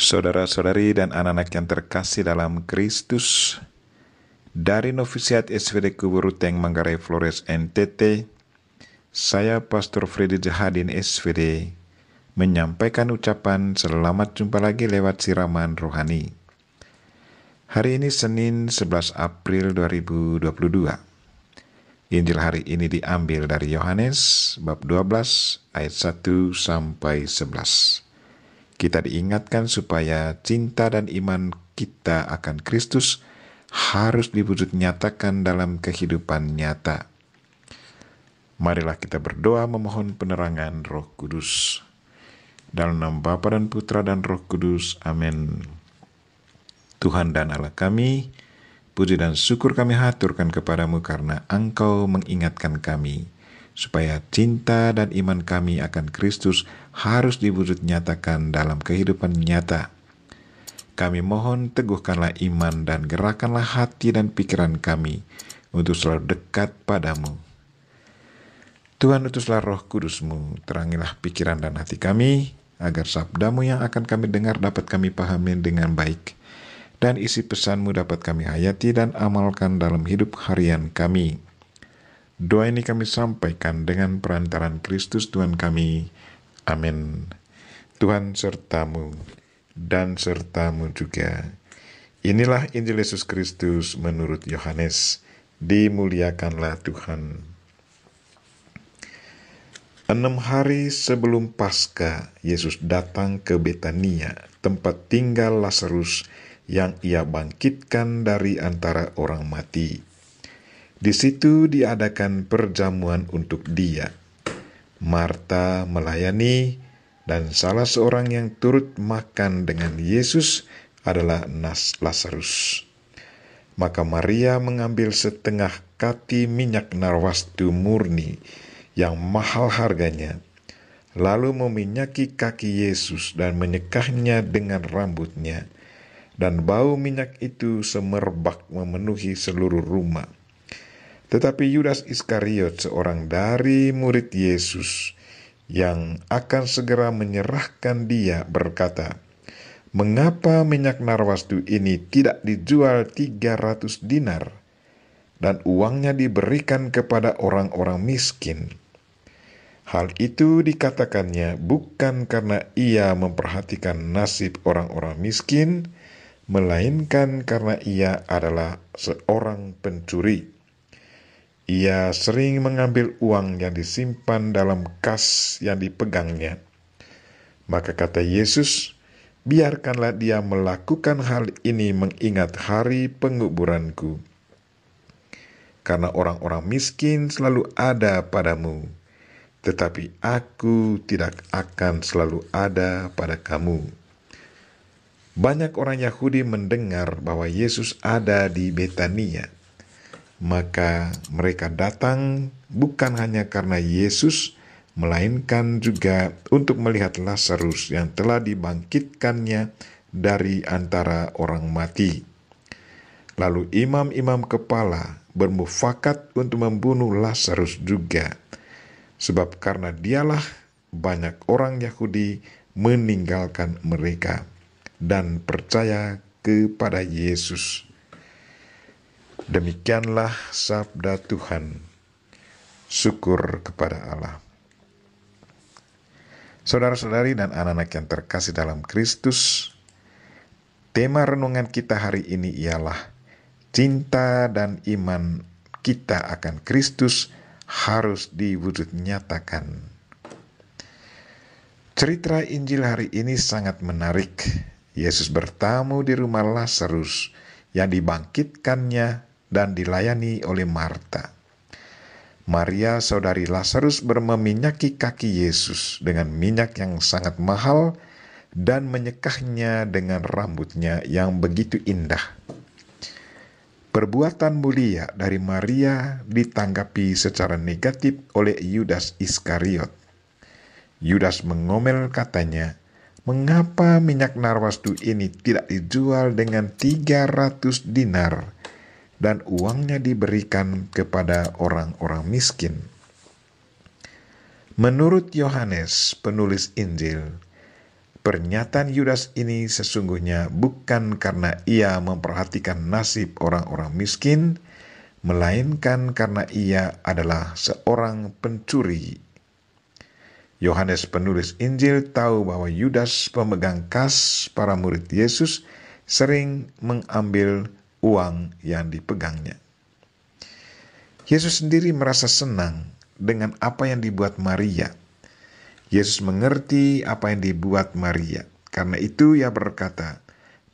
Saudara-saudari dan anak-anak yang terkasih dalam Kristus, dari Novisiat SVD Kuburuteng Manggarai Flores NTT, saya Pastor Freddy Jahadin SVD menyampaikan ucapan selamat jumpa lagi lewat siraman rohani. Hari ini Senin 11 April 2022. Injil hari ini diambil dari Yohanes bab 12 ayat 1 sampai 11. Kita diingatkan supaya cinta dan iman kita akan Kristus harus diwujud nyatakan dalam kehidupan nyata. Marilah kita berdoa memohon penerangan Roh Kudus. Dalam nama Bapa dan Putra dan Roh Kudus. Amin. Tuhan dan Allah kami, puji dan syukur kami haturkan kepadamu karena Engkau mengingatkan kami supaya cinta dan iman kami akan Kristus harus diwujud nyatakan dalam kehidupan nyata. Kami mohon teguhkanlah iman dan gerakanlah hati dan pikiran kami untuk selalu dekat padamu. Tuhan utuslah roh kudusmu, terangilah pikiran dan hati kami, agar sabdamu yang akan kami dengar dapat kami pahami dengan baik, dan isi pesanmu dapat kami hayati dan amalkan dalam hidup harian kami Doa ini kami sampaikan dengan perantaran Kristus Tuhan kami. Amin. Tuhan sertamu dan sertamu juga. Inilah Injil Yesus Kristus menurut Yohanes. Dimuliakanlah Tuhan. Enam hari sebelum Paskah, Yesus datang ke Betania, tempat tinggal Lazarus yang ia bangkitkan dari antara orang mati. Di situ diadakan perjamuan untuk dia. Marta melayani, dan salah seorang yang turut makan dengan Yesus adalah Nas Lazarus. Maka Maria mengambil setengah kati minyak narwastu murni yang mahal harganya, lalu meminyaki kaki Yesus dan menyekahnya dengan rambutnya, dan bau minyak itu semerbak memenuhi seluruh rumah. Tetapi Yudas Iskariot, seorang dari murid Yesus yang akan segera menyerahkan dia, berkata, "Mengapa minyak narwastu ini tidak dijual 300 dinar dan uangnya diberikan kepada orang-orang miskin?" Hal itu dikatakannya bukan karena ia memperhatikan nasib orang-orang miskin, melainkan karena ia adalah seorang pencuri. Ia sering mengambil uang yang disimpan dalam kas yang dipegangnya. Maka kata Yesus, biarkanlah dia melakukan hal ini mengingat hari penguburanku. Karena orang-orang miskin selalu ada padamu, tetapi aku tidak akan selalu ada pada kamu. Banyak orang Yahudi mendengar bahwa Yesus ada di Betania maka mereka datang bukan hanya karena Yesus, melainkan juga untuk melihat Lazarus yang telah dibangkitkannya dari antara orang mati. Lalu imam-imam kepala bermufakat untuk membunuh Lazarus juga, sebab karena dialah banyak orang Yahudi meninggalkan mereka dan percaya kepada Yesus. Demikianlah sabda Tuhan. Syukur kepada Allah. Saudara-saudari dan anak-anak yang terkasih dalam Kristus, tema renungan kita hari ini ialah cinta dan iman kita akan Kristus harus diwujud nyatakan. Cerita Injil hari ini sangat menarik. Yesus bertamu di rumah Lazarus yang dibangkitkannya dan dilayani oleh Marta. Maria, saudari Lazarus, bermeminyaki kaki Yesus dengan minyak yang sangat mahal dan menyekahnya dengan rambutnya yang begitu indah. Perbuatan mulia dari Maria ditanggapi secara negatif oleh Yudas Iskariot. Yudas mengomel katanya, "Mengapa minyak narwastu ini tidak dijual dengan 300 dinar?" dan uangnya diberikan kepada orang-orang miskin. Menurut Yohanes, penulis Injil, pernyataan Yudas ini sesungguhnya bukan karena ia memperhatikan nasib orang-orang miskin, melainkan karena ia adalah seorang pencuri. Yohanes penulis Injil tahu bahwa Yudas pemegang kas para murid Yesus sering mengambil uang yang dipegangnya. Yesus sendiri merasa senang dengan apa yang dibuat Maria. Yesus mengerti apa yang dibuat Maria. Karena itu ia berkata,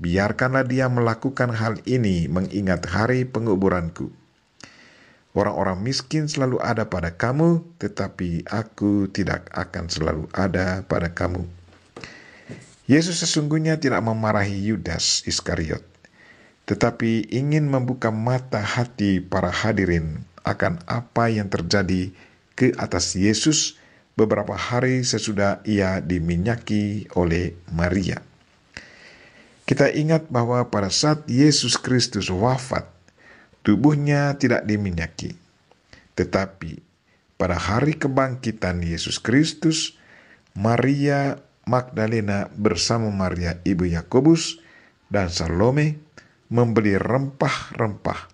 biarkanlah dia melakukan hal ini mengingat hari penguburanku. Orang-orang miskin selalu ada pada kamu, tetapi aku tidak akan selalu ada pada kamu. Yesus sesungguhnya tidak memarahi Yudas Iskariot, tetapi ingin membuka mata hati para hadirin akan apa yang terjadi ke atas Yesus beberapa hari sesudah ia diminyaki oleh Maria. Kita ingat bahwa pada saat Yesus Kristus wafat, tubuhnya tidak diminyaki. Tetapi pada hari kebangkitan Yesus Kristus, Maria Magdalena bersama Maria ibu Yakobus dan Salome membeli rempah-rempah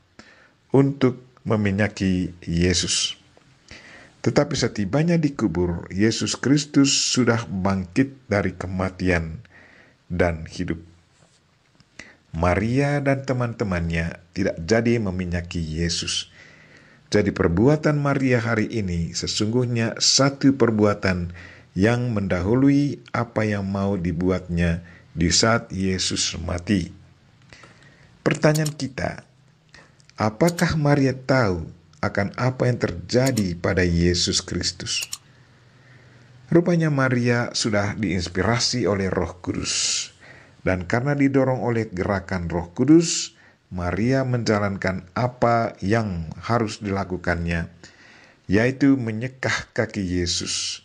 untuk meminyaki Yesus. Tetapi setibanya di kubur, Yesus Kristus sudah bangkit dari kematian dan hidup. Maria dan teman-temannya tidak jadi meminyaki Yesus. Jadi perbuatan Maria hari ini sesungguhnya satu perbuatan yang mendahului apa yang mau dibuatnya di saat Yesus mati pertanyaan kita, apakah Maria tahu akan apa yang terjadi pada Yesus Kristus? Rupanya Maria sudah diinspirasi oleh Roh Kudus, dan karena didorong oleh gerakan Roh Kudus, Maria menjalankan apa yang harus dilakukannya, yaitu menyekah kaki Yesus,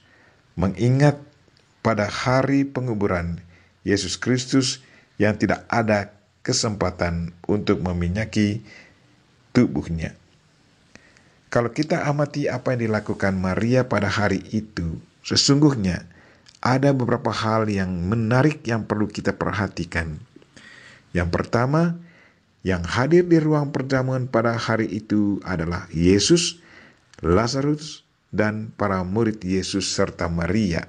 mengingat pada hari penguburan Yesus Kristus yang tidak ada kesempatan untuk meminyaki tubuhnya. Kalau kita amati apa yang dilakukan Maria pada hari itu, sesungguhnya ada beberapa hal yang menarik yang perlu kita perhatikan. Yang pertama, yang hadir di ruang perjamuan pada hari itu adalah Yesus, Lazarus, dan para murid Yesus serta Maria.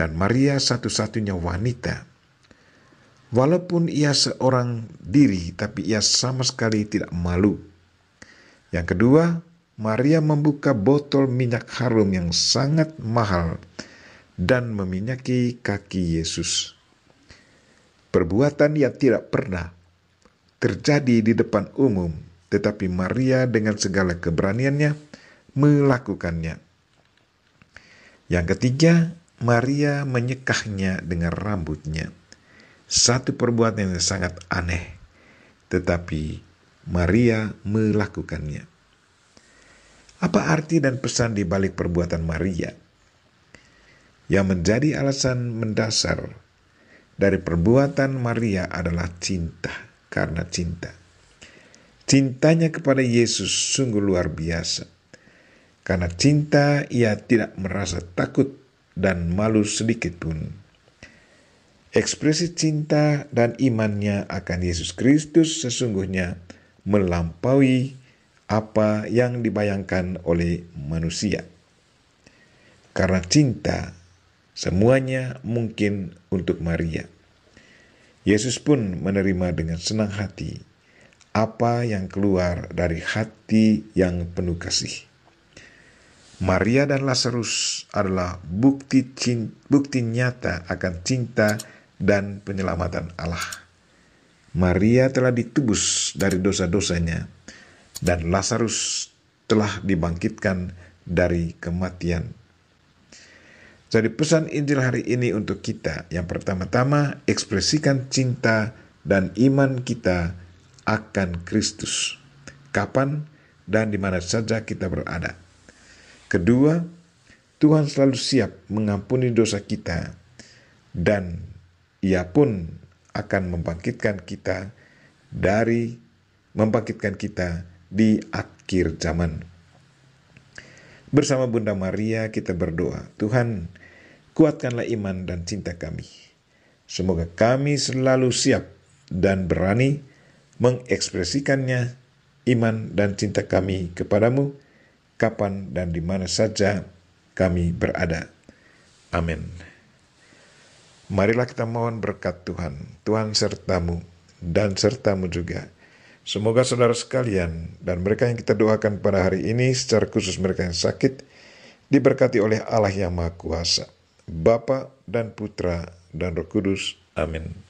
Dan Maria satu-satunya wanita Walaupun ia seorang diri, tapi ia sama sekali tidak malu. Yang kedua, Maria membuka botol minyak harum yang sangat mahal dan meminyaki kaki Yesus. Perbuatan yang tidak pernah terjadi di depan umum, tetapi Maria dengan segala keberaniannya melakukannya. Yang ketiga, Maria menyekahnya dengan rambutnya. Satu perbuatan yang sangat aneh, tetapi Maria melakukannya. Apa arti dan pesan di balik perbuatan Maria? Yang menjadi alasan mendasar dari perbuatan Maria adalah cinta, karena cinta. Cintanya kepada Yesus sungguh luar biasa. Karena cinta, ia tidak merasa takut dan malu sedikit pun. Ekspresi cinta dan imannya akan Yesus Kristus sesungguhnya melampaui apa yang dibayangkan oleh manusia. Karena cinta, semuanya mungkin untuk Maria. Yesus pun menerima dengan senang hati apa yang keluar dari hati yang penuh kasih. Maria dan Lazarus adalah bukti, cinta, bukti nyata akan cinta dan penyelamatan Allah. Maria telah ditebus dari dosa-dosanya, dan Lazarus telah dibangkitkan dari kematian. Jadi pesan Injil hari ini untuk kita yang pertama-tama ekspresikan cinta dan iman kita akan Kristus. Kapan dan di mana saja kita berada. Kedua, Tuhan selalu siap mengampuni dosa kita dan ia pun akan membangkitkan kita dari membangkitkan kita di akhir zaman. Bersama Bunda Maria kita berdoa, Tuhan, kuatkanlah iman dan cinta kami. Semoga kami selalu siap dan berani mengekspresikannya iman dan cinta kami kepadamu kapan dan di mana saja kami berada. Amin. Marilah kita mohon berkat Tuhan, Tuhan sertamu dan sertamu juga. Semoga saudara sekalian dan mereka yang kita doakan pada hari ini secara khusus mereka yang sakit diberkati oleh Allah yang Maha Kuasa, Bapa dan Putra dan Roh Kudus. Amin.